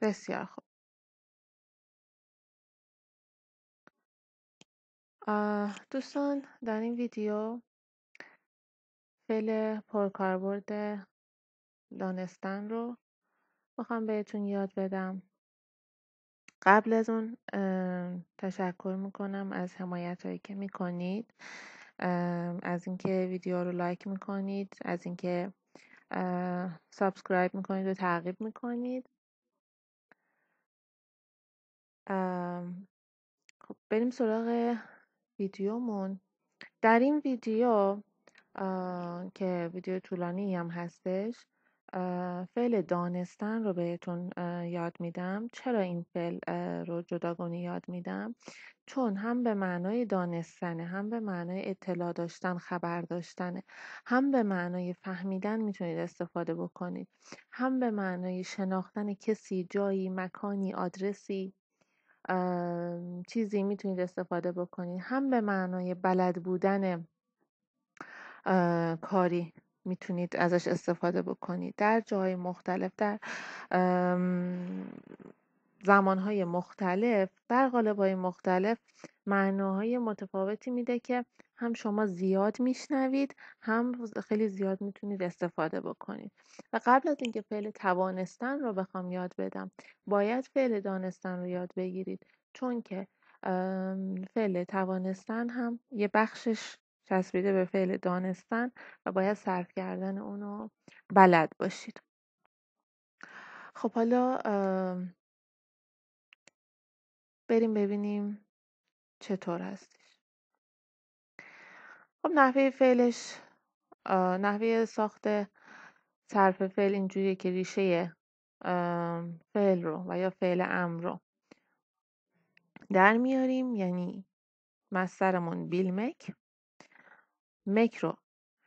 بسیار خوب. دوستان در این ویدیو فعل پرکاربرد دانستن رو میخوام بهتون یاد بدم قبل از اون تشکر میکنم از حمایت هایی که میکنید از اینکه ویدیو رو لایک میکنید از اینکه سابسکرایب میکنید و تعقیب میکنید خب بریم سراغ ویدیومون در این ویدیو که ویدیو طولانی هم هستش فعل دانستن رو بهتون یاد میدم چرا این فعل رو جداگانه یاد میدم چون هم به معنای دانستنه هم به معنای اطلاع داشتن خبر داشتنه هم به معنای فهمیدن میتونید استفاده بکنید هم به معنای شناختن کسی جایی مکانی آدرسی چیزی میتونید استفاده بکنید هم به معنای بلد بودن کاری میتونید ازش استفاده بکنید در جای مختلف در زمانهای مختلف در قالبهای مختلف معناهای متفاوتی میده که هم شما زیاد میشنوید هم خیلی زیاد میتونید استفاده بکنید و قبل از اینکه فعل توانستن رو بخوام یاد بدم باید فعل دانستن رو یاد بگیرید چون که فعل توانستن هم یه بخشش چسبیده به فعل دانستن و باید صرف کردن اونو بلد باشید خب حالا بریم ببینیم چطور هستش خب نحوه فعلش نحوه ساخت صرف فعل اینجوریه که ریشه فعل رو و یا فعل امر رو در میاریم یعنی مسترمون بیل مک مک رو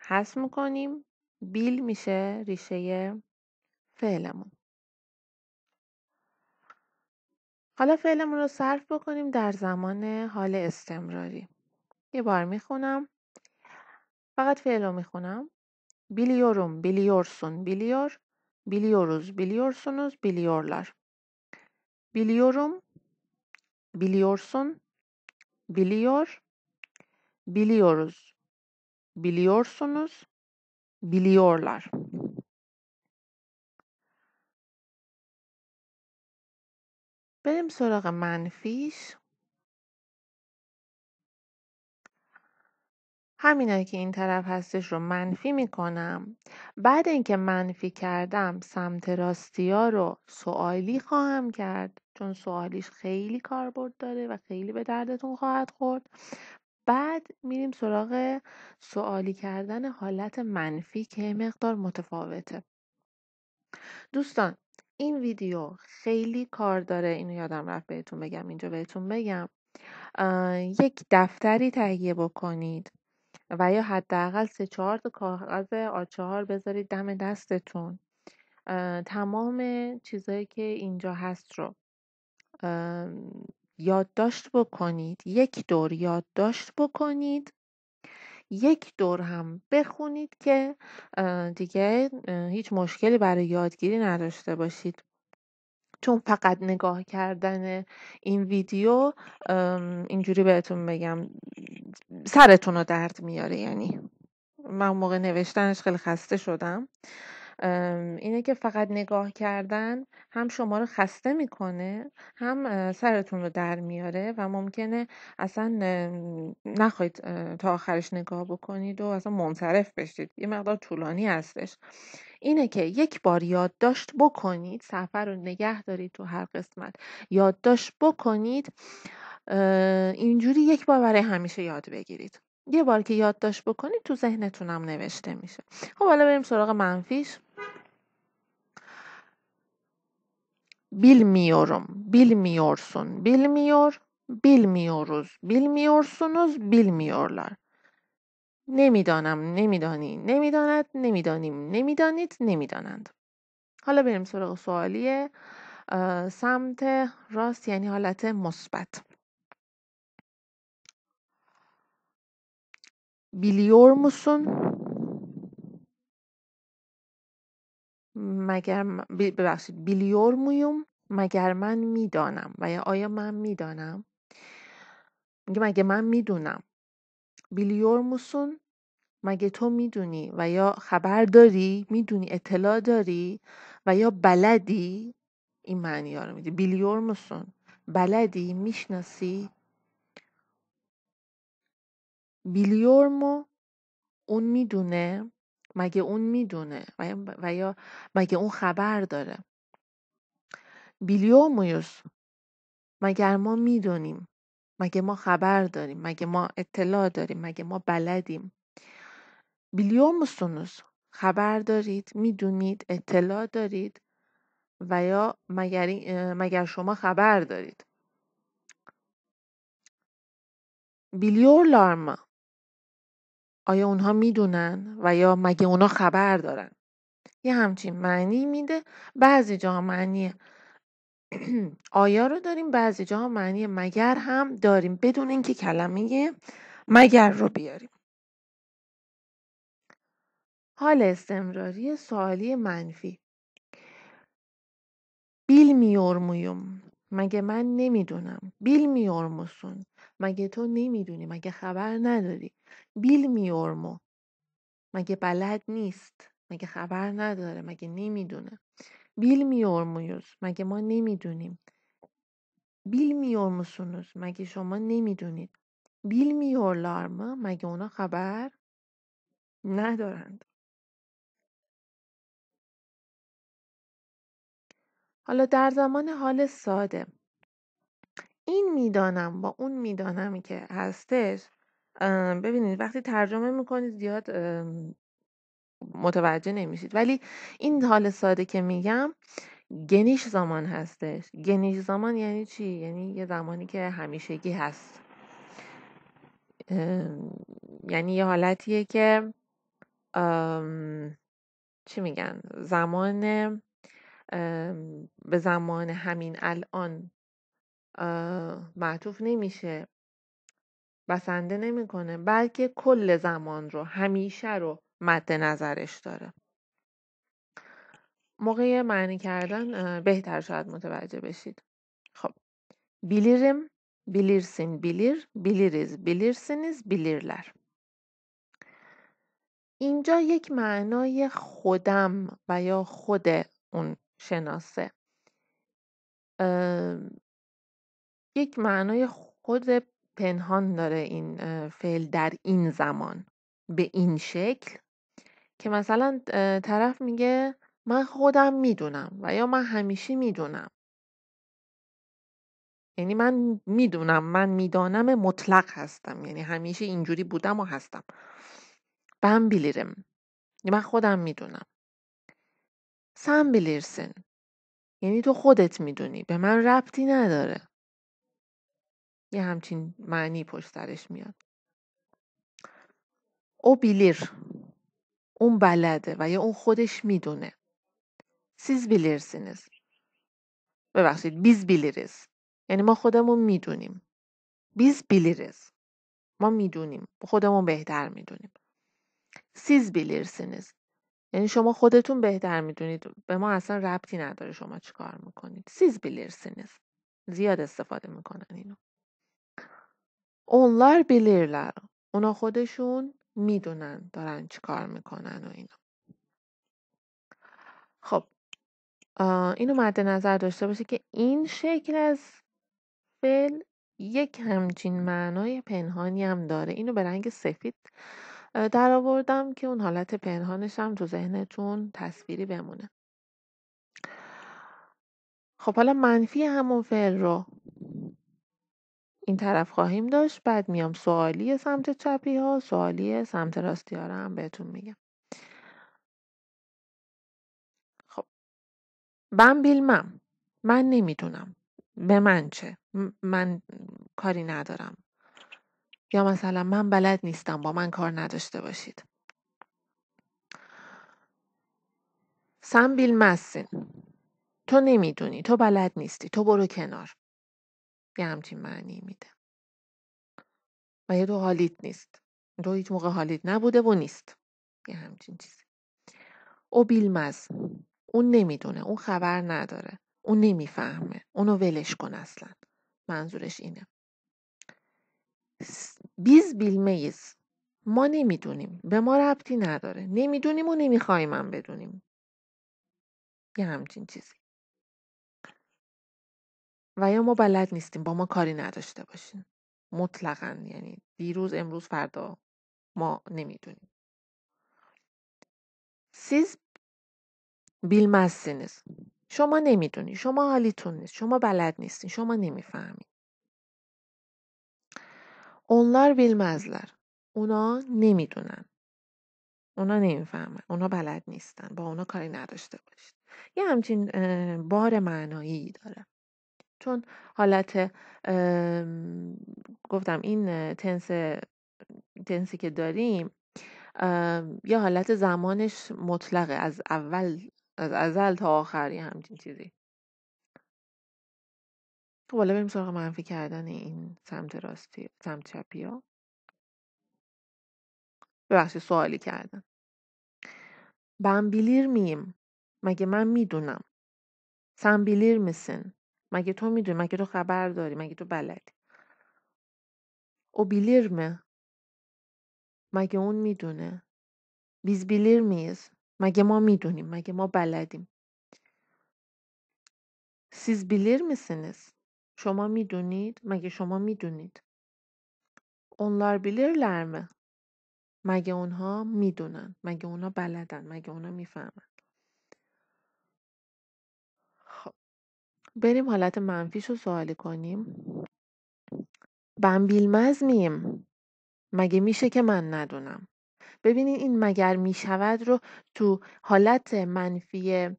حس میکنیم بیل میشه ریشه فعلمون حالا فعلمون رو صرف بکنیم در زمان حال استمراری یه بار میخونم فقط فیلم می‌خونم. بیلوم، بیاورم، بیاورد، بیاوریم، بیاوریم، بیاوردیم، بیاوردیم، بیاوردیم، بیاوردیم، بیاوردیم، بیاوردیم، بیاوردیم، بیاوردیم، بیاوردیم، بیاوردیم، بیاوردیم، همینایی که این طرف هستش رو منفی کنم. بعد اینکه منفی کردم سمت راستی ها رو سوالی خواهم کرد چون سوالیش خیلی کاربرد داره و خیلی به دردتون خواهد خورد بعد میریم سراغ سوالی کردن حالت منفی که مقدار متفاوته دوستان این ویدیو خیلی کار داره اینو یادم رفت بهتون بگم اینجا بهتون بگم یک دفتری تهیه بکنید و یا حداقل سه چهار تا کاغذ آچهار بذارید دم دستتون تمام چیزهایی که اینجا هست رو یادداشت بکنید یک دور یادداشت بکنید یک دور هم بخونید که دیگه هیچ مشکلی برای یادگیری نداشته باشید چون فقط نگاه کردن این ویدیو اینجوری بهتون بگم سرتون رو درد میاره یعنی من موقع نوشتنش خیلی خسته شدم اینه که فقط نگاه کردن هم شما رو خسته میکنه هم سرتون رو در میاره و ممکنه اصلا نخواید تا آخرش نگاه بکنید و اصلا منصرف بشید یه مقدار طولانی هستش اینه که یک بار یادداشت بکنید سفر رو نگه دارید تو هر قسمت یادداشت بکنید اینجوری یک بار برای همیشه یاد بگیرید یه بار که یادداشت بکنید تو ذهنتونم نوشته میشه خب حالا بریم سراغ منفیش bilmiyorum, bilmiyorsun, bilmiyor, bilmiyoruz, bilmiyorsunuz, bilmiyorlar. نمیدانم نمیدانی نمیداند نمیدانیم نمیدانید نمیدانند حالا بریم سراغ سوالی سمت راست یعنی حالت مثبت بیلیور موسون مگر ببخشید بیلیور مویوم مگر من میدانم و یا آیا من میدانم میگه مگه من میدونم بیلیور موسون مگه تو میدونی و یا خبر داری میدونی اطلاع داری و یا بلدی این معنی ها رو میده بیلیور موسون بلدی میشناسی بیلیورمو اون میدونه مگه اون میدونه و یا مگه اون خبر داره بیلیومویوس مگر ما میدونیم مگه ما خبر داریم مگه ما اطلاع داریم مگه ما بلدیم بیلیور خبر دارید میدونید اطلاع دارید و یا مگر, مگر شما خبر دارید بیلیور لارما آیا اونها میدونن و یا مگه اونها خبر دارن یه همچین معنی میده بعضی جا معنی آیا رو داریم بعضی جاها معنی مگر هم داریم بدون اینکه کلمه مگر رو بیاریم حال استمراری سوالی منفی بیلمیورمویوم مگه من نمیدونم میورموسون مگه تو نمیدونی مگه خبر نداری میورمو مگه بلد نیست مگه خبر نداره مگه نمیدونه Bilmiyor muyuz? مگه ما نمیدونیم؟ Bilmiyor musunuz? مگه شما نمیدونید؟ Bilmiyorlar mı? مگه اونا خبر ندارند؟ حالا در زمان حال ساده این میدانم با اون میدانم که هستش ببینید وقتی ترجمه میکنید زیاد متوجه نمیشید ولی این حال ساده که میگم گنیش زمان هستش گنیش زمان یعنی چی؟ یعنی یه زمانی که همیشگی هست یعنی یه حالتیه که چی میگن؟ زمان به زمان همین الان معطوف نمیشه بسنده نمیکنه بلکه کل زمان رو همیشه رو مد نظرش داره موقع معنی کردن بهتر شاید متوجه بشید خب بیلیرم بیلیرسین بیلیر بیلیریز بیلیرسینیز بیلیرلر اینجا یک معنای خودم و یا خود اون شناسه یک معنای خود پنهان داره این فعل در این زمان به این شکل که مثلا طرف میگه من خودم میدونم و یا من همیشه میدونم یعنی من میدونم من میدانم مطلق هستم یعنی همیشه اینجوری بودم و هستم من بیلیرم یعنی من خودم میدونم سن بیلیرسن. یعنی تو خودت میدونی به من ربطی نداره یه همچین معنی پشت سرش میاد او بیلیر اون بلده و یا اون خودش میدونه. سیز bilirsiniz. ببخشید بیز بیلیرز. یعنی ما خودمون میدونیم. بیز بیلیرز. ما میدونیم. خودمون بهتر میدونیم. سیز بیلیرسینز. یعنی شما خودتون بهتر میدونید. به ما اصلا ربطی نداره شما چیکار میکنید. سیز بیلیرسینز. زیاد استفاده میکنن اینو. اونلار بیلیرلر. اونا خودشون میدونن دارن چی کار میکنن و اینا خب اینو مد نظر داشته باشه که این شکل از فعل یک همچین معنای پنهانی هم داره اینو به رنگ سفید در آوردم که اون حالت پنهانش هم تو ذهنتون تصویری بمونه خب حالا منفی همون فعل رو این طرف خواهیم داشت بعد میام سوالی سمت چپی ها سوالی سمت راستی ها هم بهتون میگم خب من بیلمم من نمیدونم به من چه من کاری ندارم یا مثلا من بلد نیستم با من کار نداشته باشید سم بیلمسین تو نمیدونی تو بلد نیستی تو برو کنار یه همچین معنی میده و یه دو حالیت نیست تو هیچ موقع حالیت نبوده و نیست یه همچین چیزی او بیلمز اون نمیدونه اون خبر نداره اون نمیفهمه اونو ولش کن اصلا منظورش اینه بیز بیلمیز ما نمیدونیم به ما ربطی نداره نمیدونیم و نمیخوایم هم بدونیم یه همچین چیزی و یا ما بلد نیستیم با ما کاری نداشته باشین مطلقا یعنی دیروز امروز فردا ما نمیدونیم سیز بیلمزسینیز شما نمیدونی شما حالیتون نیست شما بلد نیستین شما نمیفهمید اونلار بیلمزلر اونا نمیدونن اونا نمیفهمن اونا بلد نیستن با اونا کاری نداشته باشید یه همچین بار معنایی داره چون حالت گفتم این تنس تنسی که داریم یه حالت زمانش مطلقه از اول از ازل تا آخری یه همچین چیزی خب حالا بریم سراغ منفی کردن این سمت راستی سمت چپی ها ببخشید سوالی کردن بمبیلیر میم مگه من میدونم. سمبیلیر میسن مگه تو میدونی مگه تو خبر داری مگه تو بلدی او بیلیرمه مگه اون میدونه بیز بیلیر میز مگه ما میدونیم مگه ما بلدیم سیز بیلیر میسینیز شما میدونید مگه شما میدونید اونلار بیلیر لرمه؟ مگه اونها میدونن مگه اونها بلدن مگه اونها میفهمن بریم حالت منفیش رو سوالی کنیم من میم مگه میشه که من ندونم ببینید این مگر میشود رو تو حالت منفی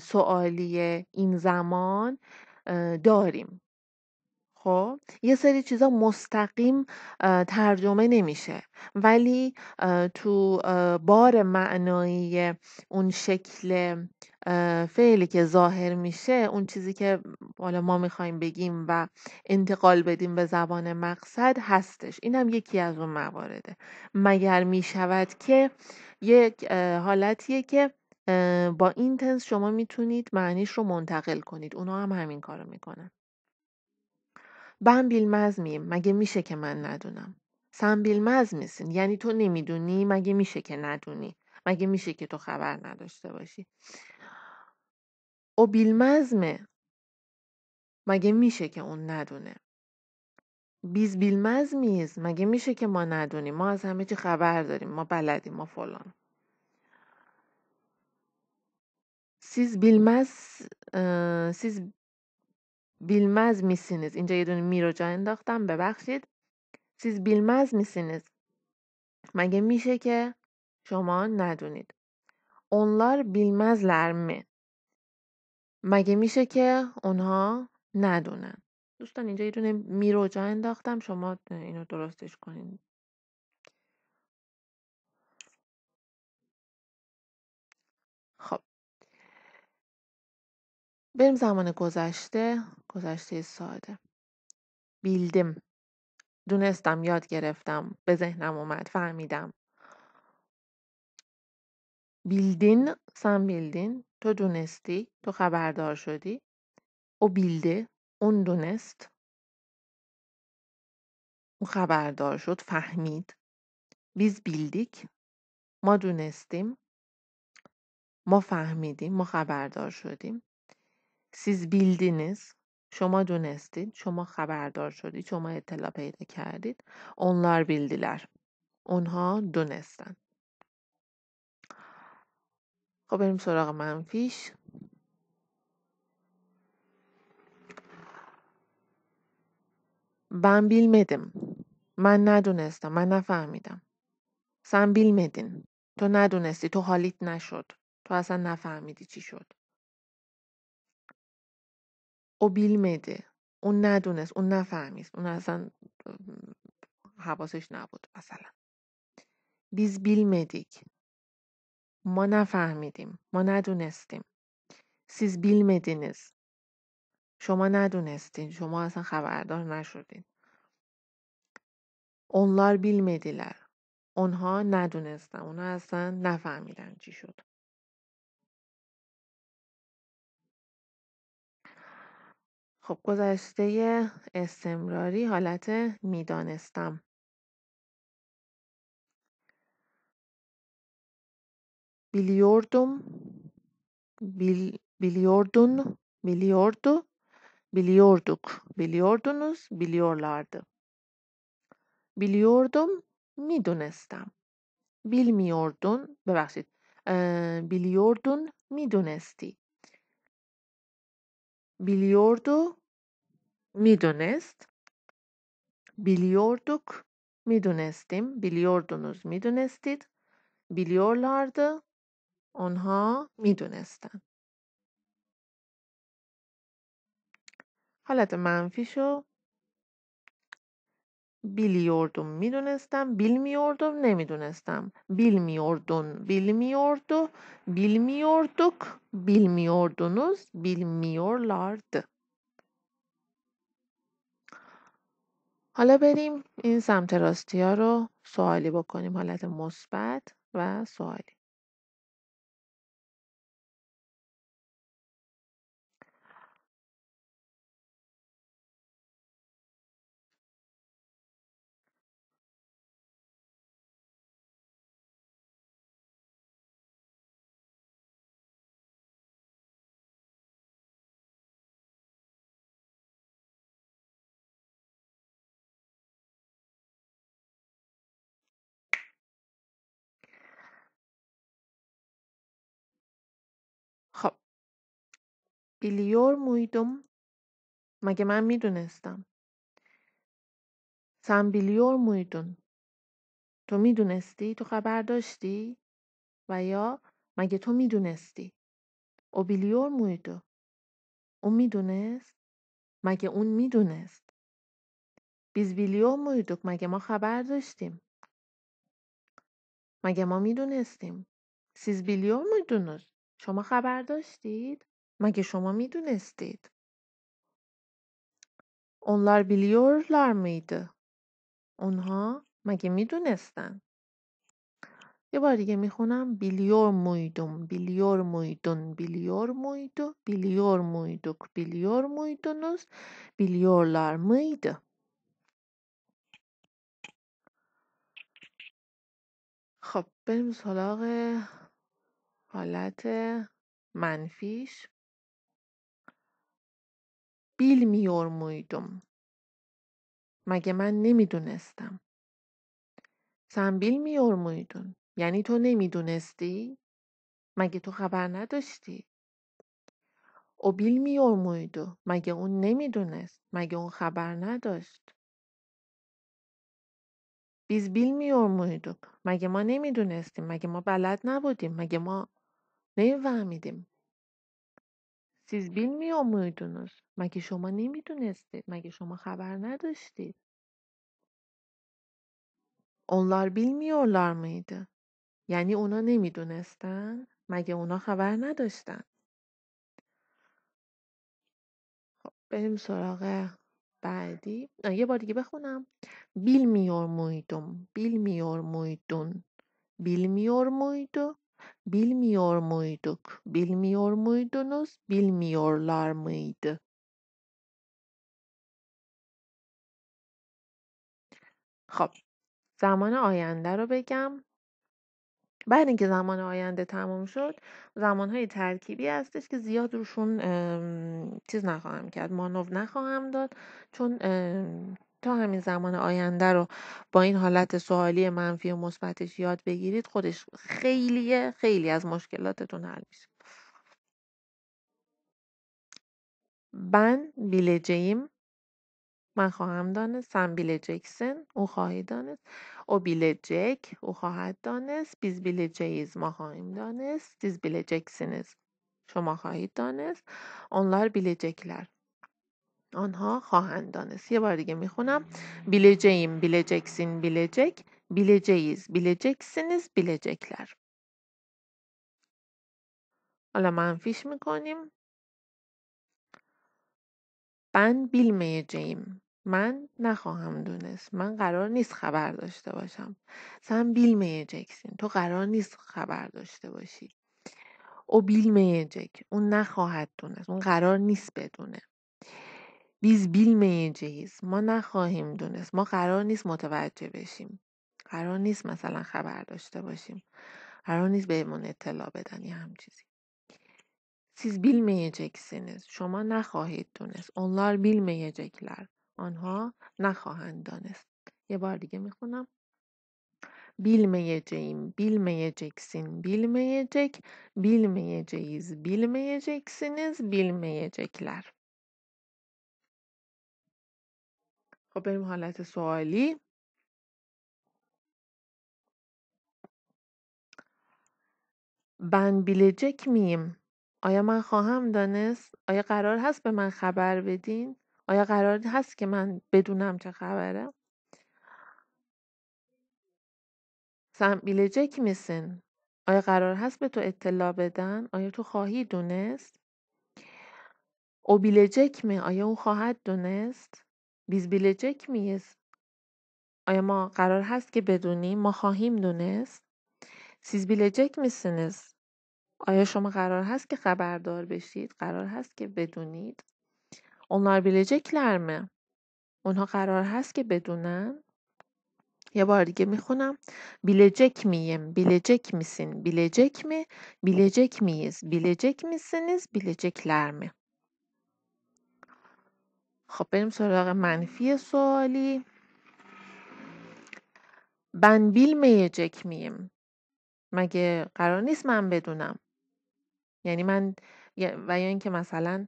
سوالی این زمان داریم خب یه سری چیزا مستقیم ترجمه نمیشه ولی تو بار معنایی اون شکل فعلی که ظاهر میشه اون چیزی که حالا ما میخوایم بگیم و انتقال بدیم به زبان مقصد هستش این هم یکی از اون موارده مگر میشود که یک حالتیه که با این تنس شما میتونید معنیش رو منتقل کنید اونا هم همین کارو میکنن من میم مگه میشه که من ندونم سم بیلمز میسین یعنی تو نمیدونی مگه میشه که ندونی مگه میشه که تو خبر نداشته باشی او بیلمزمه مگه میشه که اون ندونه بیز بیلمز میز مگه میشه که ما ندونیم ما از همه چی خبر داریم ما بلدیم ما فلان سیز بیلمز سیز بیلمز میسینیز اینجا یه دونه می رو جا انداختم ببخشید سیز بیلمز میسینیز مگه میشه که شما ندونید اونلار بیلمز لرمه. مگه میشه که اونها ندونن دوستان اینجا یه دونه میرو جا انداختم شما اینو درستش کنین خب بریم زمان گذشته گذشته ساده بیلدم دونستم یاد گرفتم به ذهنم اومد فهمیدم بیلدین, سن بیلدین, تو دونستی. تو خبردار شدی. او بیلدی، اون دونست. اون خبردار شد. فهمید. بیز بیلدیک. ما دونستیم. ما فهمیدیم. ما خبردار شدیم. سیز بیلدینیز. شما دونستید. شما خبردار شدید. شما اطلاع پیدا کردید. اونلار بیلدیلر. اونها دونستند. خب بریم سراغ منفیش من bilmedim. من ندونستم. من نفهمیدم. سن بیلمدین تو ندونستی. تو حالیت نشد. تو اصلا نفهمیدی چی شد. او بیلمده. اون ندونست. اون نفهمید اون اصلا حواسش نبود مثلا. بیز بیلمدیک. ما نفهمیدیم ما ندونستیم سیز بیل bilmediniz. شما ندونستین. شما اصلا خبردار نشدین. بیل مدیلر اونها ندونستن. اونها اصلا نفهمیدن چی شد. خب گذشته استمراری حالت میدانستم biliyordum, bil, biliyordun, biliyordu, biliyorduk, biliyordunuz, biliyorlardı. Biliyordum, میدونستم. bilmiyordun, ببخشید. biliyordun, midunesti. Biliyordu, midunest. Biliyorduk, midunestim. Biliyordunuz, midunestid. Biliyorlardı. آنها میدونستن حالت منفیشو بیلیوردون میدونستم بیل میوردم نمیدونستم بیل میوردون بیل میوردو بیل میوردوک بیل میوردونوز بیل میورلارد حالا بریم این سمت راستی ها رو سوالی بکنیم حالت مثبت و سوالی مویدوم مگه من میدونستم مویدون تو میدونستی تو خبر داشتی و یا مگه تو میدونستی او بیلیور مویدو اون میدونست مگه اون میدونست مویدو مگه ما خبر داشتیم مگه ما میدونستیم سیز بیلیور میدونست شما خبر داشتید مگه شما میدونستید؟ اونلار بیلیورلر میده، اونها مگه میدونستن؟ یه بار دیگه میخونم بیلیور مویدون بیلیور مویدون بیلیور مویدو بیلیور مویدوک بیلیور مویدونوز بیلیورلار میده. خب بریم سراغ حالت منفیش Bilmiyor muydum? مگه من نمیدونستم؟ بیل میور مویدون یعنی تو نمیدونستی؟ مگه تو خبر نداشتی؟ او میور مویدو مگه اون نمیدونست؟ مگه اون خبر نداشت؟ بیز میور مویدو مگه ما نمیدونستیم؟ مگه ما بلد نبودیم؟ مگه ما نمیفهمیدیم؟ سیز bilmiyor muydunuz? مگه شما نمیدونستید؟ مگه شما خبر نداشتید؟ Onlar لار میده. یعنی اونا نمیدونستن؟ مگه اونا خبر نداشتن؟ خب بریم سراغ بعدی یه بار دیگه بخونم بیل میور مویدون بیل میور مویدون Bilmiyor muyduk? Bilmiyor muydunuz? Bilmiyorlar mıydı? خب زمان آینده رو بگم بعد اینکه زمان آینده تمام شد زمان های ترکیبی هستش که زیاد روشون چیز نخواهم کرد مانو نخواهم داد چون تا همین زمان آینده رو با این حالت سوالی منفی و مثبتش یاد بگیرید خودش خیلی خیلی از مشکلاتتون حل میشه من جیم من خواهم دانست سم بیل جکسن او خواهی دانست او بیل جک او خواهد دانست بیز بیل جیز ما خواهیم دانست دیز بیل جکسنز شما خواهید دانست اونلار بیل جکلر آنها خواهند دانست یه بار دیگه میخونم بیلجیم بیلجکسین بیلجک بیلجیز بیل جکلر حالا منفیش میکنیم من بیلمیجیم من نخواهم دونست من قرار نیست خبر داشته باشم سن بیلمیجکسین تو قرار نیست خبر داشته باشی او بیلمیجک اون نخواهد دونست اون قرار نیست بدونه بیز بیلمه این ما نخواهیم دونست ما قرار نیست متوجه بشیم قرار نیست مثلا خبر داشته باشیم قرار نیست بهمون اطلاع بدن یه هم چیزی سیز بیلمه یجکسینز شما نخواهید دونست اونلار بیلمه یجکلر آنها نخواهند دانست یه بار دیگه میخونم بیلمه یجیم بیلمه یجکسین بیلمه یجک بیلمه یجیز بیلمه یجکسینز بیلمه یجکلر خب بریم حالت سوالی بن بیلجک میم آیا من خواهم دانست؟ آیا قرار هست به من خبر بدین؟ آیا قرار هست که من بدونم چه خبره؟ سم بیلجک میسن آیا قرار هست به تو اطلاع بدن؟ آیا تو خواهی دونست؟ بیلجک می آیا اون خواهد دونست؟ بیز بیلجک مییز؟ آیا ما قرار هست که بدونیم؟ ما خواهیم دونست؟ سیز بیلجک misiniz? آیا شما قرار هست که خبردار بشید؟ قرار هست که بدونید؟ Onlar بیلجک لرمه اونها قرار هست که بدونن؟ یه بار دیگه میخونم بیلجک میم بیلجک میسین بیلجک می بیلجک میز بیلجک میسینیز بیلجک لرمه خب بریم سراغ منفی سوالی بیل میجک میم مگه قرار نیست من بدونم یعنی من و یا اینکه مثلا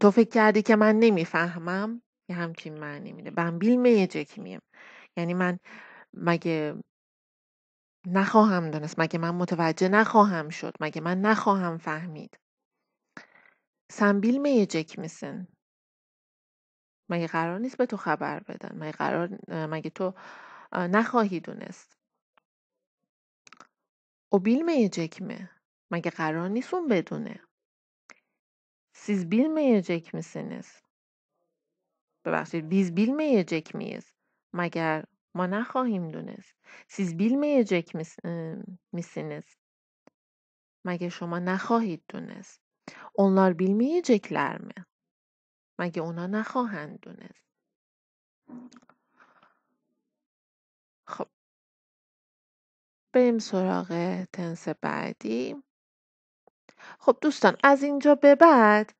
تو فکر کردی که من نمیفهمم یه همچین معنی میده بنبیل میجک میم یعنی من مگه نخواهم دانست مگه من متوجه نخواهم شد مگه من نخواهم فهمید Sen bilmeyecek misin? مگه قرار نیست به تو خبر بدن مگه قرار مگه تو نخواهی دونست او بیلمیجک می مگه قرار نیست اون بدونه Siz می میسنس ببخشید بیز بیلمیجک میز، مگر ما نخواهیم دونست سیز جک می میسینس مگه شما نخواهید دونست Onlar bilmeyecekler mi? مگه اونا نخواهند دونست؟ خب بریم سراغ تنس بعدی خب دوستان از اینجا به بعد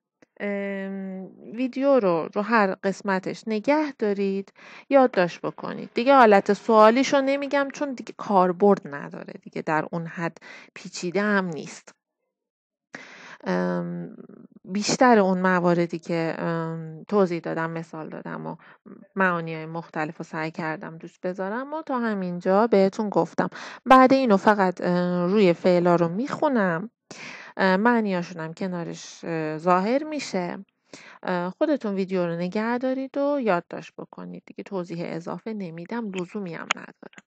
ویدیو رو رو هر قسمتش نگه دارید یادداشت بکنید دیگه حالت سوالیش رو نمیگم چون دیگه کاربرد نداره دیگه در اون حد پیچیده هم نیست بیشتر اون مواردی که توضیح دادم مثال دادم و معانی مختلف رو سعی کردم دوست بذارم و تا همینجا بهتون گفتم بعد اینو فقط روی فعلا رو میخونم معنیاشونم کنارش ظاهر میشه خودتون ویدیو رو نگه دارید و یادداشت بکنید دیگه توضیح اضافه نمیدم لزومی هم نداره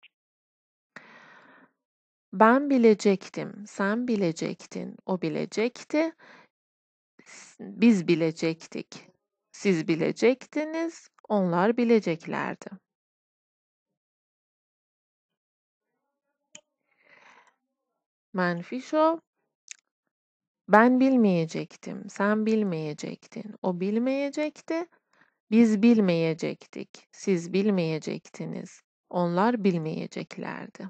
Ben bilecektim, sen bilecektin, o bilecekti, biz bilecektik, siz bilecektiniz, onlar bileceklerdi. Menfi şu, ben bilmeyecektim, sen bilmeyecektin, o bilmeyecekti, biz bilmeyecektik, siz bilmeyecektiniz, onlar bilmeyeceklerdi.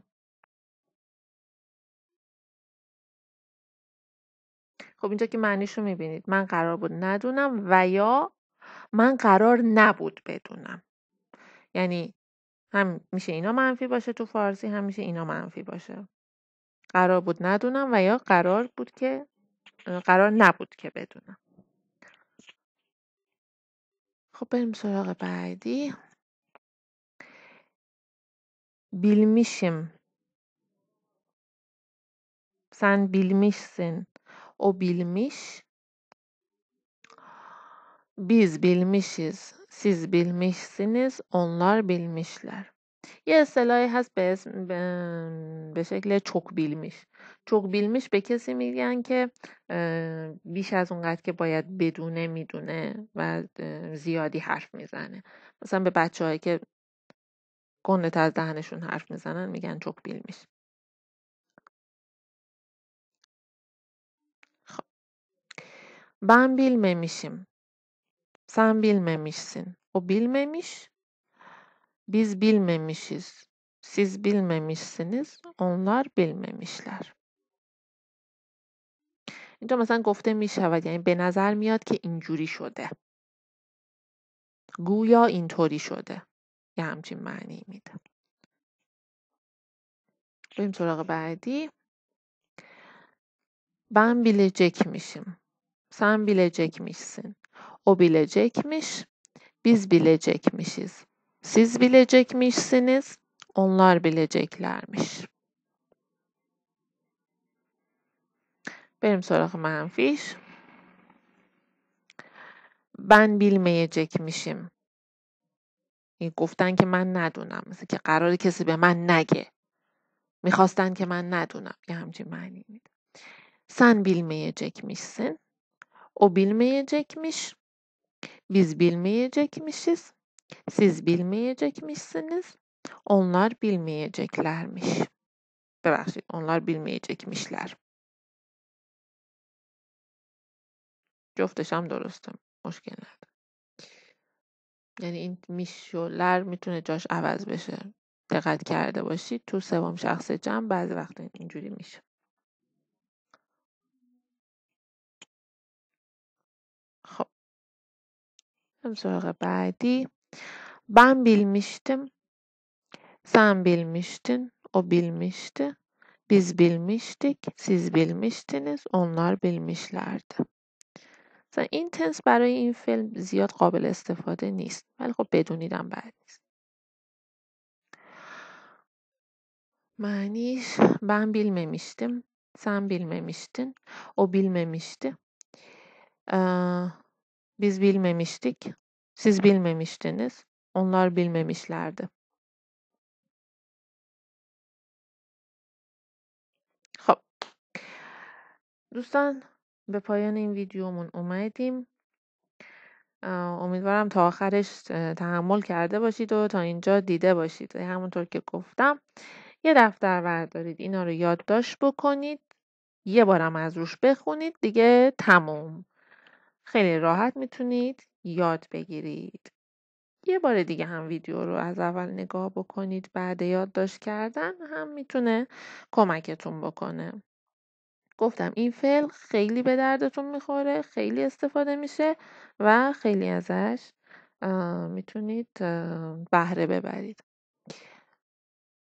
خب اینجا که معنیشو میبینید من قرار بود ندونم و یا من قرار نبود بدونم یعنی هم میشه اینا منفی باشه تو فارسی هم میشه اینا منفی باشه قرار بود ندونم و یا قرار بود که قرار نبود که بدونم خب بریم سراغ بعدی سن سن سن. او bilmiş. Biz bilmişiz. Siz bilmişsiniz. Onlar bilmişler. یه اصطلاحی هست به, شکل چک بیلمیش چک بیلمیش به کسی میگن که بیش از اونقدر که باید بدونه میدونه و زیادی حرف میزنه مثلا به بچه هایی که گنده از دهنشون حرف میزنن میگن چک بیلمیش Ben bilmemişim. Sen bilmemişsin. O bilmemiş. Biz bilmemişiz. Siz bilmemişsiniz. Onlar bilmemişler. اینجا مثلا گفته می شود یعنی به نظر میاد که اینجوری شده گویا اینطوری شده یه همچین معنی میده بریم سراغ بعدی بیلجک bilecekmişim Sen bilecekmişsin. O bilecekmiş. Biz bilecekmişiz. Siz bilecekmişsiniz. Onlar bileceklermiş. بریم سراغ منفیش من بیلمیجک میشیم این گفتن که من ندونم مثل که قرار کسی به من نگه میخواستن که من ندونم یه همچین معنی میده سن بیلمیجک میشسن O bilmeyecekmiş. Biz bilmeyecekmişiz. Siz bilmeyecekmişsiniz. Onlar bilmeyeceklermiş. Bebekşi, onlar bilmeyecekmişler. جفتش درسته Hoş نداره یعنی این میشولر میتونه جاش عوض بشه دقت کرده باشید تو سوم شخص جمع بعضی وقت اینجوری میشه sonra بعدی ben bilmiştim sen bilmiştin o bilmişti biz bilmiştik siz bilmiştiniz onlar bilmişlerdi Sen اینتنس برای این فیلم زیاد قابل استفاده نیست ولی خب بدونیدم بد نیست معنیش ben bilmemiştim sen bilmemiştin o bilmemişti Biz bilmemiştik, siz bilmemiştiniz, onlar bilmemişlerdi. خب دوستان به پایان این ویدیومون اومدیم امیدوارم تا آخرش تحمل کرده باشید و تا اینجا دیده باشید همونطور که گفتم یه دفتر بردارید اینا رو یادداشت بکنید یه بارم از روش بخونید دیگه تموم خیلی راحت میتونید یاد بگیرید یه بار دیگه هم ویدیو رو از اول نگاه بکنید بعد یادداشت کردن هم میتونه کمکتون بکنه گفتم این فل خیلی به دردتون میخوره خیلی استفاده میشه و خیلی ازش میتونید بهره ببرید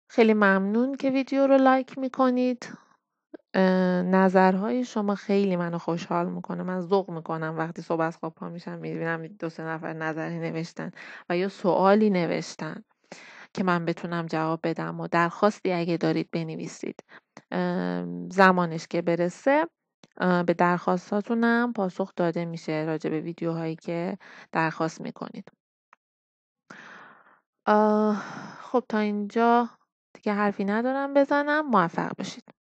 خیلی ممنون که ویدیو رو لایک میکنید نظرهای شما خیلی منو خوشحال میکنه من ذوق میکنم وقتی صبح از خواب پا میشم میبینم دو سه نفر نظری نوشتن و یا سوالی نوشتن که من بتونم جواب بدم و درخواستی اگه دارید بنویسید زمانش که برسه به درخواستاتونم پاسخ داده میشه راجع به ویدیوهایی که درخواست میکنید خب تا اینجا دیگه حرفی ندارم بزنم موفق باشید